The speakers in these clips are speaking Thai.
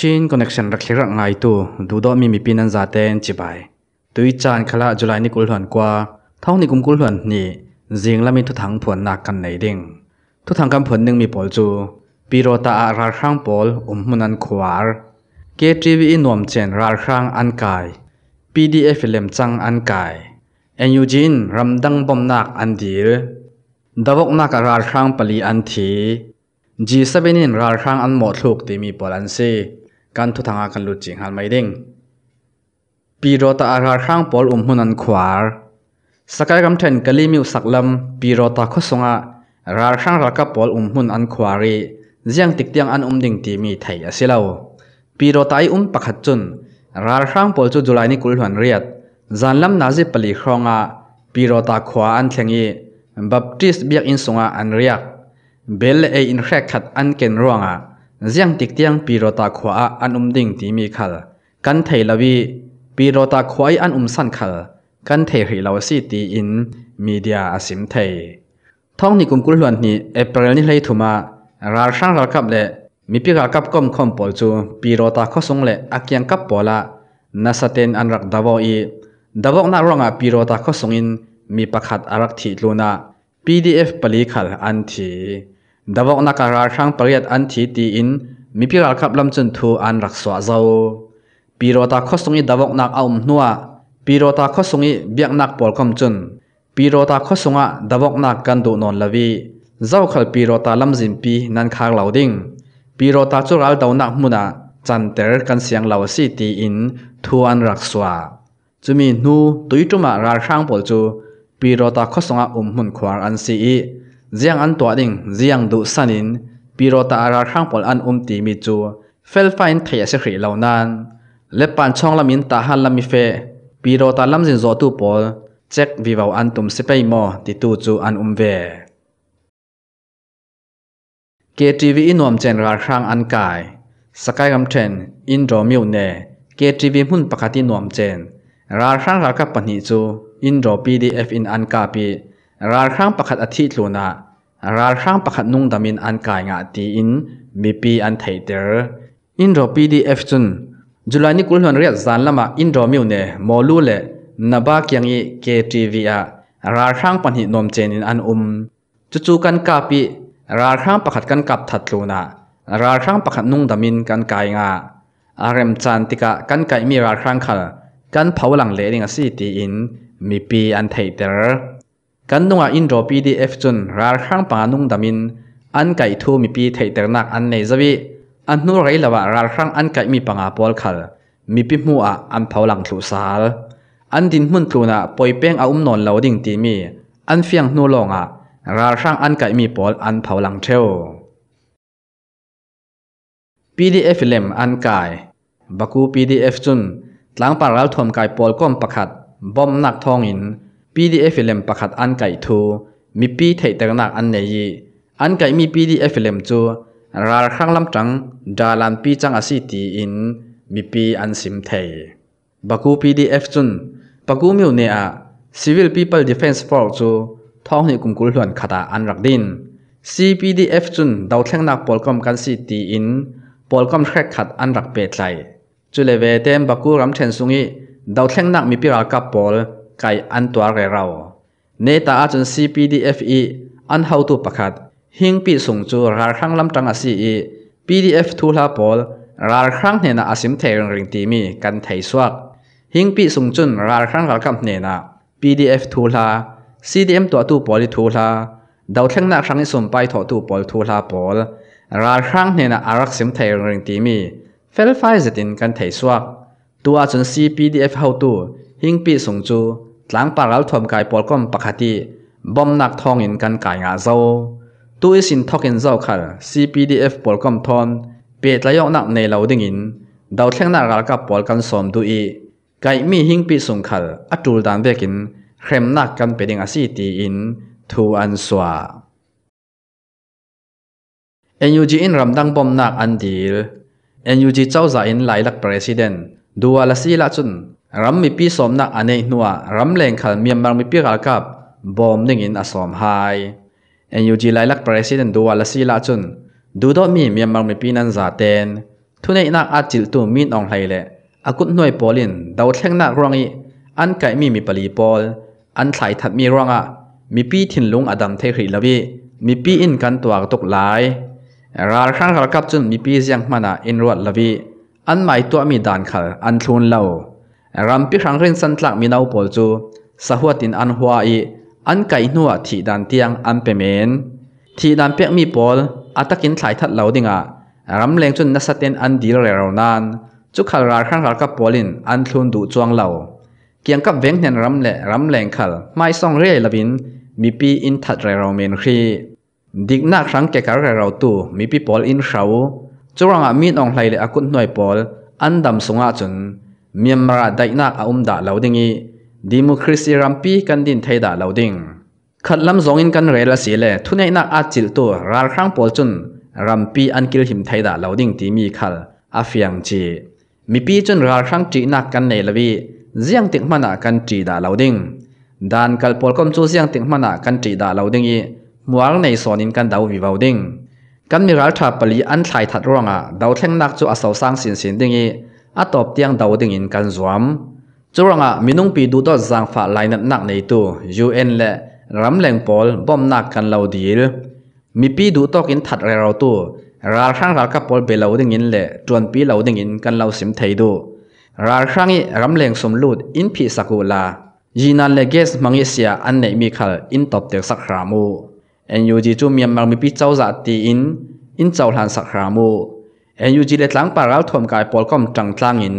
chin connection rakhi rak ngai tu dudo mi mi pinan zaten chibai tui chan khala julai ni kulhan kwa thau ni kum kulhan ni jing lami thu thang phon na kan nei ding thu thang kam phon ning mi pol chu pirota a rar khang pol um hunan khwar KTV in nom chen rar khang an kai PDF lem chang an kai en yujin ramdang bom nak an dir dawok nak a rar khang pali an thi G7 in rar khang an mo thluk ti mi pol an se กันทุทางอากันลุจิงฮัลไม่ดิงปีโรตาอาการข้างปอลอุ่มหุนันขวาร์สกายกมเทนกะลีมิวสักลำปีโรตาคุสงะ รารข้างรักกับปอลอุ่มหุนันขวารีเจียงติดเตียงอันอุ่มดิ้งตีมีไทยอสิลาวปีโรตาไออุ่มปักขจุน รารข้างปอลจุดจุลัยนิกุลหันเรียดจันลำนาจิปลีครองะ ปีโรตาขวาอันเทียงยีบัพติสเบียกอินสงะอันเรียกเบลเออินแรกขัดอันเกนรวงะเจียงติ๊เตียงปีโรตาขวาอันอุ่มดิ่งตีมีขลกันเทลวีปีโรตาขวาอันอุ่มสั้นขลกันเทหิลาวซีตีอินมีเดียอสิมเทท้องนี่กุมกุลวนนี่เอปรลนี่เลยถูมาราชรักับเลยมีพิการกับก้มคอมปอลจูปีโรตาข้อสงเลยอักยังกับปอละนาสเตนอันรักดาวอีดาวน่ารองอ่ะปีโรตาข้อสงอินมีประคัดอารักทีลูนาพีดีเอฟปลีขลอันทีดาวกนักการาช่างปริยัดอันทีตีอินมีพิการขับลำจนทูอันรักษาเจ้าปีโรตาคสตงอีดาวกนักเอาหนัวปีโรตาคสตงอีเบียกนักปอลคำจนปีโรตาคสงะดาวกนักกันดูนอนละวี เจ้าขลปีโรตาลำจินปีนันคางเหล่าดิ่งปีโรตาจุราลดาวนักมุนาจันเตอร์กันเสียงเหล่าสีตีอินทูอันรักษาจะมีหนูตุยจุมาราช่างปอลจูปีโรตาคสงะอุมหุ่นควางอันสี ziang an tua ding ziang du sanin piro ta ara khang pol an um ti mi chu fel fa in thia se khri lo nan le pan chong lam in ta han lam mi fe piro ta lam jin zo tu pol check vivo an tum se pei mo ti tu chu an um ve KTV inom chen rar khang an kai sakai gam then in ro miu ne KTV hun pakati nom chen rar khang rar ka pani chu in ro PDF in an ka pi rar khang pakhat athi tluna rar khang pakhat nung damin an kai nga ti in mipi an thei ter indro pdf chun julai ni kulhon riat zan lama indro miu ne molu le naba kyangi ktv a rar khang panhi nom chen in an um chu chu kan kapi rar khang pakhat kan kap that tluna rar khang pakhat nung damin kan kai nga rem chan tika kan kai mi rar khang khal kan phaulang le ringa si ti in mipi an thei ter กันนุงอินโดปีดีเอฟจุนราข้างปานุงดามินอันไก่ทูมีปีเทเตอร์นักอันเนจวีอันนูไรละวะราข้างอันไก่มีปังอาปอลขัลมีปิมัวอันเผาหลังถูสาลอันดินมุนทูน่ะปอยเป้งอาอุ้มนอนเหลาดิ่งตีมีอันเฟียงนูลงอ่ะราข้างอันไก่มีปอลอันเผาหลังเทว PDF เลมอันกายบักู PDF จุนหลังปาราลทอมกายปอลก้มประคัดบอมนักทองอิน PDF เล่มประคัดอันไก่ทูมีปีเทยตระหนักอันเนยีอันไก่มี PDF เล่มจูราครั้งลำจังดาลันปีจังอาศิตีอิน มีปีอันสิมเทยบักู PDF จุนบักูมิวเนีย Civil People Defense Force จูท้องนี่กุมกุลหลวนขตาอันรักดิน CPDF จุนดาวเท่งนักปอลกอมกันสิตีอินปอลกอมแครกขัดอันรักเปดไหลจุเลเวเตมบักูรำเทนซุงีดาวเท่งนักมีปีรากับปอลกไกอันตัวไเราเนตาอาจนรย์ CPDF ออันเฮาตัวประคัดหิงปีส่งจูรารครั้งลำตังอาศีอี PDF ทูลาพอลรารครั้งเนนาอาศิมเทียงริงตีมีกันไทยสวก หิงปีส่งจุนรารครั้งรักกับเนนา PDF ทูลา CDM ตัวตู้พอลทูลาดาวเทียงนักครั้งอิสุมไปถอดตู้พอลทูลาพอลรารครั้งเนนาอารักษิมเทียงริงตีมีเฟลไฟจะตินกันไทยสวก ตัวอนจารย์ CPDF เฮาตู้หิงปีส่งจูหลังปากเราถมกายปลก้มปกติบอมนักทองอินกันกายงาเจ้าตู้อิสินทอกินเจ้าขัด CPDF ปอดก้มทอน เปียดละยอกนักในเราดิ่งิน ดาวเท่งนักรากกับปอดกันสอมดูอีกามีหิงปีสุงขัดอัตุลดานเวกินเข้มนักกันเป็ดงอาซีตีอินทูอันสวา NUG in ramdang bom nak an deal NUG chau za in lai lak president dua la si la chun ram mi pi som na ane nuwa ram leng khal miam bang mi pi kal kap bom ning in asom hai NUG lai lak president do wala si la chun du do mi miam bang mi pi nan za ten thune na a chil tu min ong hai le akut noi polin dau thleng na rong i an kai mi mi pali pol an thlai that mi rong a mi pi thin lung adam the khri lawi mi pi in kan tuak tok lai ral khang kal kap chun mi pi jiang mana in ruat lawi an mai tu mi dan khal an thun lo รัมพิครังเรนสันตลักมีนาวโพลจูสหัวตินอันหัวอีอันไก่หนัวทีดันเตียงอันเปเมนทีดันเปียกมีโพลอัตกินสายทัดเหลาดิงะรัมแรงจนนัสเตนอันดีเรารานันจุขลรักรังรักกับโพลินอันทุนดูจวงเหลาเกี่ยงกับเวงเนียนรำและรำแรงขลไม่ส่องเรียละวิน มีปีอินทัดเรารเมนครีดิกนาครั้งแกการเราตู่มีปีโพลอินเขาจุรังอามีนองไหลเลอคุณหน่วยโพลอันดำสงอาจน Myanmar dainak aum da laudingi democracy rampi kan din thei da lauding khatlam zongin kan rela sile thunei nak a chil tu ral khang pol chun rampi an kil him thei da lauding ti mi khal a fiang chi mi pi chun ral khang ti nak kan nei lawi ziang tik mana kan ti da lauding dan kal pol kom chu ziang tik mana kan ti da lauding i muang nei sonin kan dau vi wauding kan mi ral tha pali an thlai that ronga dau thleng nak chu asaw sang sin sin dingi อาตอบเตียงดาวดิ่งอินกันสวมจู่รอ่ะมินุงปีดูดอจางฝาไลนัหนักในตัวยูเอ็นและรำแรลงพอลบอมนักกันเหล่าดีลมีปีดูตอกินถัดเราตัวราชั้งรากับอลเบลเล่าดิ่งอินและจวนปีเหล่าดิ่งอินกันเหล่าสิมไทยดูราชั้งอีรำแรลงสมลูดอินพีสักุลายีนันเลเกสมังเอเซียอันไหนมีขัวอินตอบเียงสักรามูเอ็นยูจีจูมีมังมีปีเจ้าจัดตีอินอินเจ้าหลานสักรามูเอ็นยูจีเล็หลังปาราถมกายปอลก้มจังทลางอิน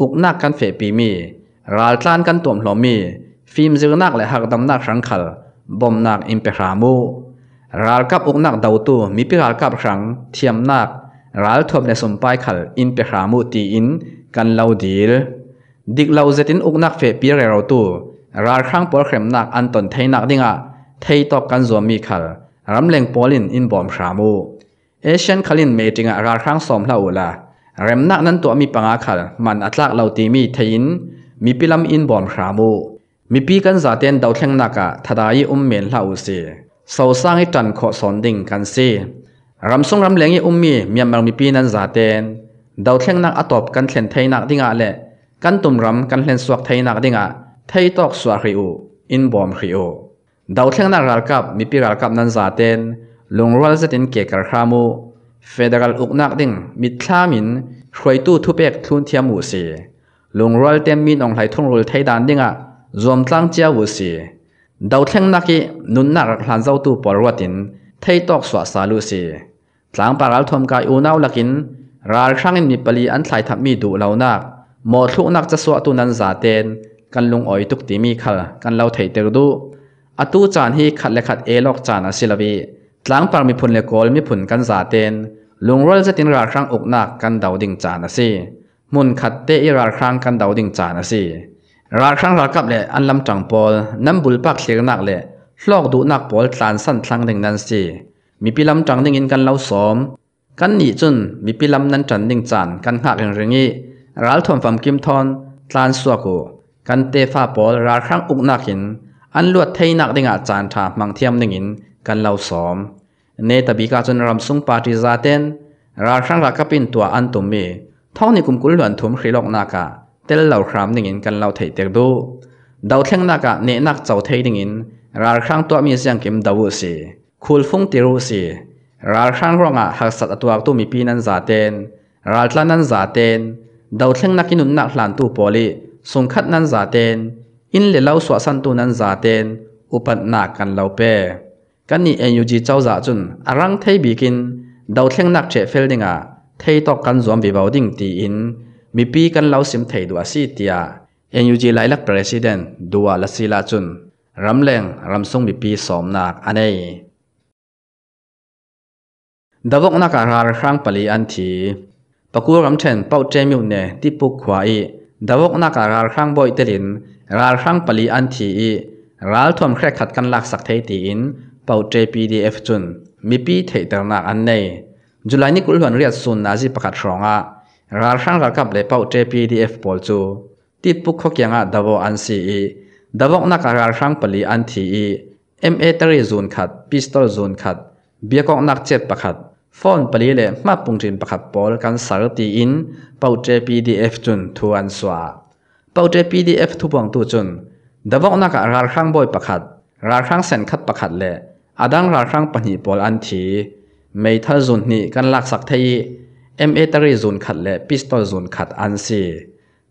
อุกนักกันเฟปีมีรัลทานกันตัวมหลอมีฟิล์มซึนักและหักดำนักสังขลบอมนักอิมเปรามูรัลกับอุกนักดาวตวมีพิรัลกับสังเทียมนักรัลทบในสมปายขัลอินเปรามูตีอินกันเลาดีลดิกเลาเจตินอุกนักเฟปีเรเราตูรัลข้างปอลเข็มนักอันตนเทนักดิงะเทยตอกกันสวมมีขัลรำเลงปอลินอินบอมสามูเอเชียนคลินเมจิงอากาครั้งสมเหล่าละเรมนักนั้นตัวมีปังอาขัลมันอัตลักเรลาตีมีเทิน มีพิลัมอินบอมครามูมีปีกันสาเตียนดาวเทงนักะทดายอุ้มเมนเลาสิเสาสร้างให้จันขอสอนดิ่งกันสิรำทรงรำเลงยงอุ้มมีเมียมังมีปีนั้นสาเตียนดาวเทงนักอตบกันเทนไทยนักดิ่งอะเลกันตุ่มรำกันเทนสวกไทยนักดิ่งอะไทยตอกสวกริโออินบอมริโอดาวเทงนักรักกับมีปีรักกับนั้นสาเตียนลงรัลสตินเกกครามูเฟดรัลอุกนักดิ่งมิดล้ามินรวยตู้ทุเปกทุนเทียมูสีลงรัลเต็มมินองไหลทุ่งรุลไทยดานดิ่งอะรวมตั้งเจ้าวุสีดาวเท่งนักกีนุนนักหลานเจ้าตู้ปอรวตินไทยตอกสวสาลุสีหลังปารัลทมกายอูนาวลักิน ราครั้งนิปลีอันไหลทับมีดูเหล่านัก หมอทุกนักจะสวตุนันจาเตน กันลงอ้อยตุกติมีขลกันเราไทยเตรดูอตูจานฮีขัดและขัดเอลอกจานอาศิลวีหลังปางมีผลเลกอลมีผลกันสาเตนลุงรอลจะตินราครั้งอกหนักกันเดาดิ่งจานะสิมุนขัดเตอีราครั้งกันเดาดิ่งจานะสิราครั้งรากับเละอันลำจังปอลน้ำบุลปักเสียงหนักเละลอกดูหนักปอลสานสั้นทาังดึ่งนั้นสิมีปีลำจังดิ่งอินกันเล่าสอมกันหนีจุนมีปีลำนั้นจันดิ่งจานกันหักเรื่องงนี้รัลทอมฟำกิมทอนสานสวกูกันเตฟ้าปอลราครั้งอกหนักหินอันลวดเทยหนักดิ่งอาจารย์ถามังเทียมดิ่งอินกันเล่าสอมเนตบิกาจนรำสุงปาริซาเตนราชังรักกับปินตัวอันตุมี เท่านี้กุมกุลหลวนถุมขีลอกนากะเตลเหล่าครามหนึ่งอินกันเหล่าเทิดเต็กดูดาวเทงนากะเนนักเจ้าเทยหนึ่งอิน ราชังตัวมีเสียงเก็มดาวุสีคูลฟงติรุสีราชังรองอ่ะหักสัตว์ตัวตุมีปีนันซาเตนราชลานันซาเตนดาวเทงนักกินุนนักหลานตูปอลีสงคัดนันซาเตนอินเลเล่าสวสันตุนันซาเตนอุปนักกันเรลาเป้กันนี่เอ็นยูจีเจ้าจ่าจุนอรังเทบีกินดาวเทียงนักเชฟเฟลดิงอ่ะเทตอกกันรวมบีบาวดิ้งตีอิน มีปีกันเล่าสิมเทดัวซีเตียเอ็นยูจีไล่ลักประธานดัวลาซีลาจุนรำแรงรำทรงมีปีสอมนักอันเอดาวกนักการาครั้งปลีอันทีปะกูรำเชนเป้าเจมิวเน่ติปุกขวายดาวกนักการาครั้งบอยเตลินราครั้งปลีอันทีราลทวมแครขัดกันหลักสักเทตีอินปาเจพีดีเอฟจุนมีปีเทตระนักอันไหนจุลานิกุลมหนึ่เรียกสุนนาจิประกาศร้องอ่ะรัฐสภากับเลปาเจพีดีเอฟบอลจูทิดปุ๊กขกยังอ่ะดาวอันซีดาวนักรัฐสงาปลีอันทีเอ็มเอตรีจุนขัดพิสตอลจุนขัดเบียกองนักเจ็ดประกาศฟอนปลีเลมาปุ่งจินประกาศบอลกันสารตีอินปาเจพีดีเอฟจุนทวนสวาปาเจพีดีเอฟทุบวงตัวจุนดาวนัการัรสภงบอยประกาศรัฐส้าเซ็นคัดประกาศเลอดังรักครั้งปนีบอลอันทีไม่ทัลจุนนี่กันลักสักทีเอ็มเอตรีจุนขัดและพิสตอลจุนขัดอันซี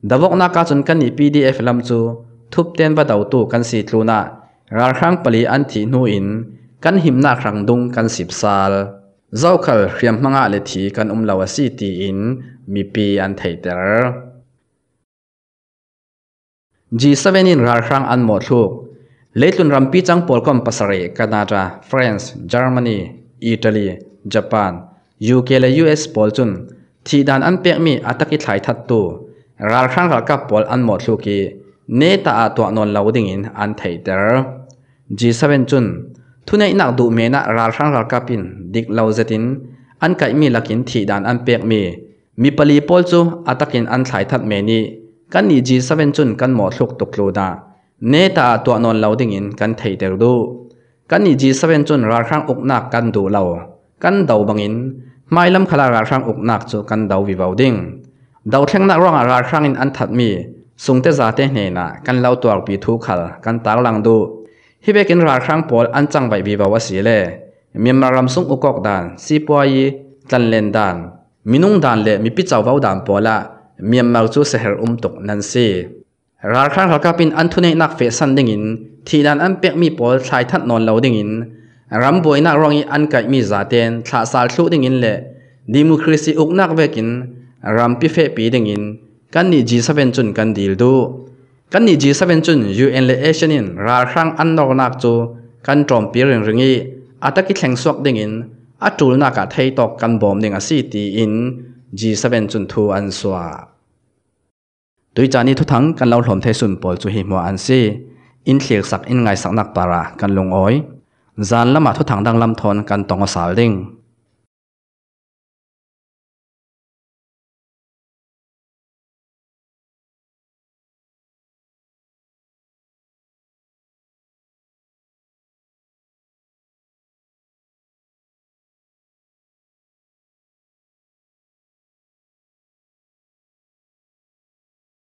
ดาวกนักาจุนกันนี่พีดีเอฟลำจูทุบเต้นบัดเอาตู้กันสีตลูนารักครั้งปลีอันทีนูอินกันหิมนาครั้งดุงกันสิบซาลเจ้าขัลเรียมมังอาเลทีกันอุ้มลาวซีตีอินมีปีอันไทเตอร์จีเซเวนินรกครั้งอันหมดลูกตุนรัมพี a ัง i อล a อม p ัสรี m p a s a า e c a n a นซ์เยอรมนีอิตาลีญี่ปุ่นยูเคและอสปอลจุนที่ดานอันเปียกมีอัตกิทายทัดตัวราครั้งรักับปอลอันหมดลูกีเนตาาตัวนนลาวดิ่งอินอันไทเตอร์ g นจุนทุนไอนักดูเมนะราครั้งรักับปินดิกลาวเซตินอันไกมีลักินที่ดานอันเปียกมีมีปลีปอลจูอัตกินอันไลทัดเมนีกันนีเ g นจุนกันหมดลูกตกลูดาเนตาตัวนอนเราดิ่งกันไทยเตอดู กันอีจีเซเวนจนราครั้งอกหนักกันดูเรากันเดาบังอินไม่ลำคลาราครั้งอกหนักจูกันเดาวิวาวดิ่งเดาเท่งนักร้องราครั้งอินอันถัดมีสุงเตจาเตเนนะกันเล่าตัวปีทุกขลกันตาลังดูฮิเบกินราครั้งปอลอันจังไบวิวาวสีเล่มีมารำสุงอุกอกดานสีปวยตันเลนดานมินุ่งดานเลมีปิจาวาวดานปอละมีมาจูเสฮรอุมตกนันซีราคาเขาก็เป็นอันทุนนักเฟสันดิ่งินที่ดันอันเป็กมีปอลชายทัดนอนเหลาดิ่งินรัมบวยนักรองอีอันไก่มีจาเตนชาสาลสุดิ่งินเละดิมุคริสิอุกนักเวกินรัมปิเฟปีดิ่งินกันนี่จีสเวนจุนกันดีลดูกันนี่จีสเวนจุนยูเอ็นเลเอชันินราครั้งอันนอกนักจูกันตรอมปีเริงริงอีอาตะกิแข่งสวกดิ่งินอาจูลนักกะไทยตอกกันบอมดิ่งอาซีตีอินจีสเวนจุนทูอันสวาุยวจานี้ทุทั้งกันเราหลอมเทสุนปอลจูหิมัวอันซีอินเสียกสักอินไงสักนักปาระกันลงอ้อยจานละมาทุทั้งดังลำทนกันตองอสาลิง